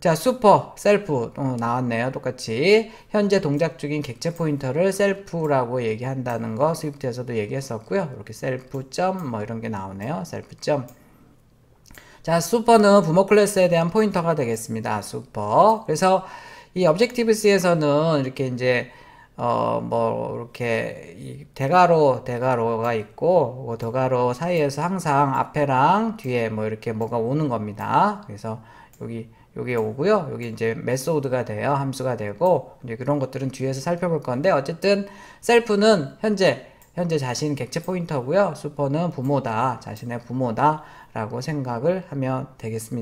자, 슈퍼, 셀프 어, 나왔네요. 똑같이 현재 동작 중인 객체 포인터를 셀프라고 얘기한다는 거 스위프트에서도 얘기했었고요. 이렇게 셀프 점 뭐 이런 게 나오네요. 셀프 점. 자, 슈퍼는 부모 클래스에 대한 포인터가 되겠습니다. 슈퍼. 그래서 이 objective C에서는 이렇게 이제 어, 뭐, 이렇게, 대괄호대괄호가 있고, 뭐대괄호 그 사이에서 항상 앞에랑 뒤에 뭐 이렇게 뭐가 오는 겁니다. 그래서 여기 여기 오고요. 여기 이제 메소드가 돼요. 함수가 되고 이제 그런 것들은 뒤에서 살펴볼 건데 어쨌든 셀프는 현재 현재 자신 객체 포인터고요. 슈퍼는 부모다. 자신의 부모다라고 생각을 하면 되겠습니다.